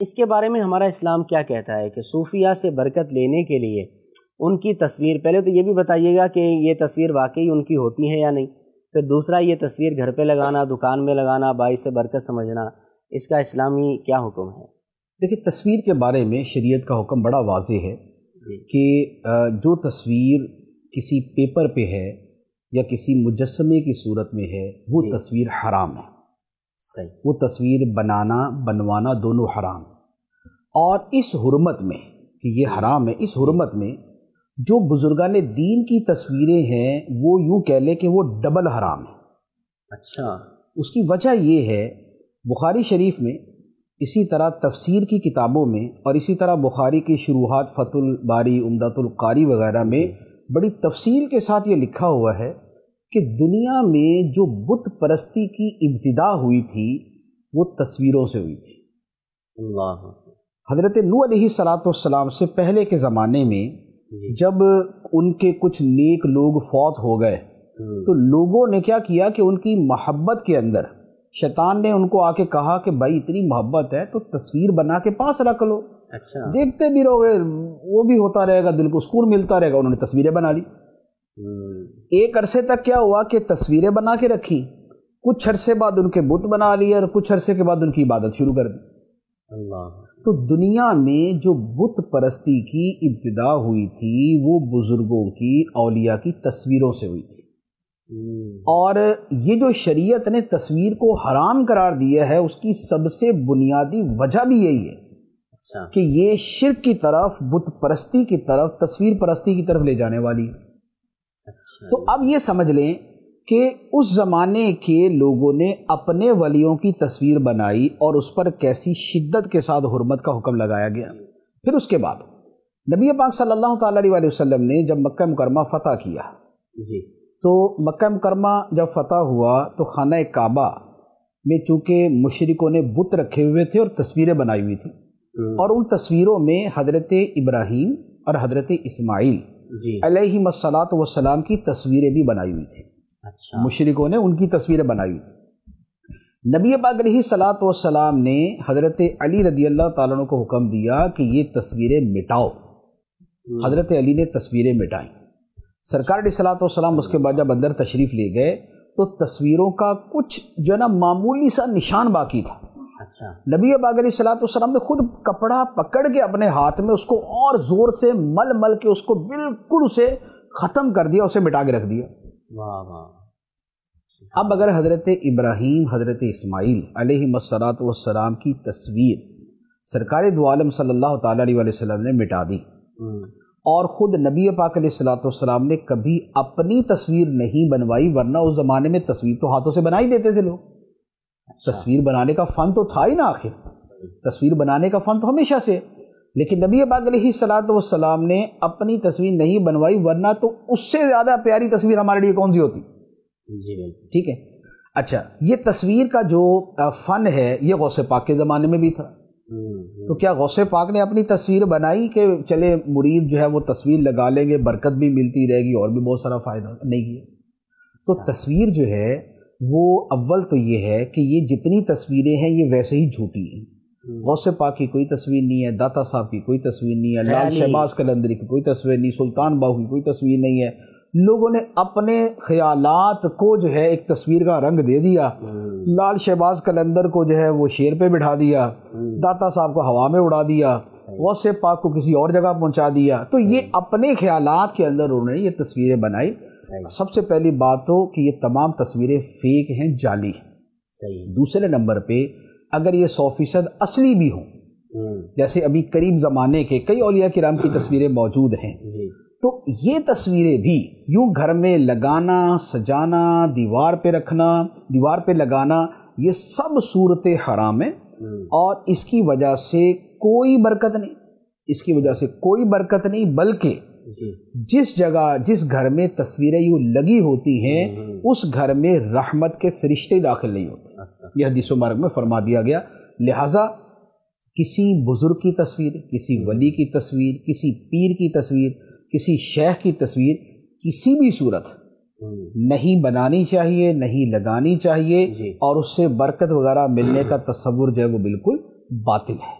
اس کے بارے میں ہمارا اسلام کیا کہتا ہے کہ صوفیہ سے برکت لینے کے لیے ان کی تصویر پہلے تو یہ بھی بتائیے گا کہ یہ تصویر واقعی ان کی ہوتی ہے یا نہیں پھر دوسرا یہ تصویر گھر پہ لگانا دکان میں لگانا بائی سے برکت سمجھنا اس کا اسلامی کیا حکم ہے دیکھیں تصویر کے بارے میں شریعت کا حکم بڑا واضح ہے جی۔ کہ جو تصویر کسی پیپر پہ ہے یا کسی مجسمے کی صورت میں ہے وہ جی۔ تصویر حرام ہے صحیح وہ تصویر بنانا بنوانا دونوں حرام اور اس حرمت میں کہ یہ حرام ہے اس حرمت میں جو بزرگان دین کی تصویریں ہیں وہ یوں کہہ لے کہ وہ ڈبل حرام ہے اچھا اس کی وجہ یہ ہے بخاری شریف میں اسی طرح تفسیر کی کتابوں میں اور اسی طرح بخاری کی شروحات فت الباری امدت القاری وغیرہ میں بڑی تفصیل کے ساتھ یہ لکھا ہوا ہے کہ دنیا میں جو بت پرستی کی ابتدا ہوئی تھی وہ تصویروں سے ہوئی تھی اللہ حضرت نو علیہ صلاۃ والسلام سے پہلے کے زمانے میں جی۔ جب ان کے کچھ نیک لوگ فوت ہو گئے تو لوگوں نے کیا کیا کہ ان کی محبت کے اندر شیطان نے ان کو آ کے کہا کہ بھائی اتنی محبت ہے تو تصویر بنا کے پاس رکھ لو اچھا۔ دیکھتے بھی رہو وہ بھی ہوتا رہے گا دل کو سکون ملتا رہے گا انہوں نے تصویریں بنا لی ایک عرصے تک کیا ہوا کہ تصویریں بنا کے رکھیں کچھ عرصے بعد ان کے بت بنا لیے اور کچھ عرصے کے بعد ان کی عبادت شروع کر دی اللہ تو دنیا میں جو بت پرستی کی ابتدا ہوئی تھی وہ بزرگوں کی اولیاء کی تصویروں سے ہوئی تھی اور یہ جو شریعت نے تصویر کو حرام قرار دیا ہے اس کی سب سے بنیادی وجہ بھی یہی ہے اچھا۔ کہ یہ شرک کی طرف بت پرستی کی طرف تصویر پرستی کی طرف لے جانے والی ہے اچھا تو اب یہ سمجھ لیں کہ اس زمانے کے لوگوں نے اپنے ولیوں کی تصویر بنائی اور اس پر کیسی شدت کے ساتھ حرمت کا حکم لگایا گیا پھر اس کے بعد نبی پاک صلی اللہ تعالیٰ علیہ وسلم نے جب مکہ مکرمہ فتح کیا جی تو مکہ مکرمہ جب فتح ہوا تو خانہ کعبہ میں چونکہ مشرکوں نے بت رکھے ہوئے تھے اور تصویریں بنائی ہوئی تھیں اور ان تصویروں میں حضرت ابراہیم اور حضرت اسماعیل جی۔ علیہ سلاد وسلام کی تصویریں بھی بنائی ہوئی اچھا مشرقوں نے ان کی تصویریں بنائی ہوئی تھیں نبی پاک علیہ سلاۃ والسلام نے حضرت علی رضی اللہ تعالیٰ کو حکم دیا کہ یہ تصویریں مٹاؤ حضرت علی نے تصویریں مٹائیں سرکار علیہ سلاۃ والسلام اس کے بعد جب اندر تشریف لے گئے تو تصویروں کا کچھ جو ہے نا معمولی سا نشان باقی تھا اچھا۔ نبی پاک علیہ السلاۃ والسلام نے خود کپڑا پکڑ کے اپنے ہاتھ میں اس کو اور زور سے مل مل کے اس کو بالکل اسے ختم کر دیا اسے مٹا کے رکھ دیا اب اگر حضرت ابراہیم حضرت اسماعیل علیہ مسلاط والسلام کی تصویر سرکار دعالم صلی اللہ تعالیٰ علیہ وسلم نے مٹا دی اور خود نبی پاک علیہ السلاۃ والسلام السلام نے کبھی اپنی تصویر نہیں بنوائی ورنہ اس زمانے میں تصویر تو ہاتھوں سے بنا ہی دیتے تھے لوگ اچھا۔ تصویر بنانے کا فن تو تھا ہی نا آخر تصویر بنانے کا فن تو ہمیشہ سے لیکن نبی پاک علیہ السلام والسلام نے اپنی تصویر نہیں بنوائی ورنہ تو اس سے زیادہ پیاری تصویر ہمارے لیے کون سی ہوتی جی ٹھیک ہے اچھا یہ تصویر کا جو فن ہے یہ غوث پاک کے زمانے میں بھی تھا تو کیا غوث پاک نے اپنی تصویر بنائی کہ چلے مرید جو ہے وہ تصویر لگا لیں گے برکت بھی ملتی رہے گی اور بھی بہت سارا فائدہ نہیں کیا تو اچھا۔ تصویر جو ہے وہ اول تو یہ ہے کہ یہ جتنی تصویریں ہیں یہ ویسے ہی جھوٹی ہیں غوث پاک کی کوئی تصویر نہیں ہے داتا صاحب کی کوئی تصویر نہیں ہے لال شہباز کلندری کی کوئی تصویر نہیں سلطان باہو کی کوئی تصویر نہیں ہے لوگوں نے اپنے خیالات کو جو ہے ایک تصویر کا رنگ دے دیا لال شہباز کلندر کو جو ہے وہ شیر پہ بٹھا دیا داتا صاحب کو ہوا میں اڑا دیا واسف پاک کو کسی اور جگہ پہنچا دیا تو یہ اپنے خیالات کے اندر انہوں نے یہ تصویریں بنائی سب سے پہلی بات تو کہ یہ تمام تصویریں فیک ہیں جعلی صحیح دوسرے نمبر پہ اگر یہ سو فیصد اصلی بھی ہوں جیسے ابھی قریب زمانے کے کئی اولیاء کرام کی تصویریں موجود ہیں جی۔ تو یہ تصویریں بھی یوں گھر میں لگانا سجانا دیوار پہ رکھنا دیوار پہ لگانا یہ سب صورت حرام ہے اور اس کی وجہ سے کوئی برکت نہیں اس کی وجہ سے کوئی برکت نہیں بلکہ جی۔ جس جگہ جس گھر میں تصویریں یوں لگی ہوتی ہیں اس گھر میں رحمت کے فرشتے داخل نہیں ہوتے یہ حدیث و مرگ میں فرما دیا گیا لہٰذا کسی بزرگ کی تصویر کسی ولی کی تصویر کسی پیر کی تصویر کسی شیخ کی تصویر کسی بھی صورت نہیں بنانی چاہیے نہیں لگانی چاہیے جی۔ اور اس سے برکت وغیرہ ملنے کا تصور جو ہے وہ بالکل باطل ہے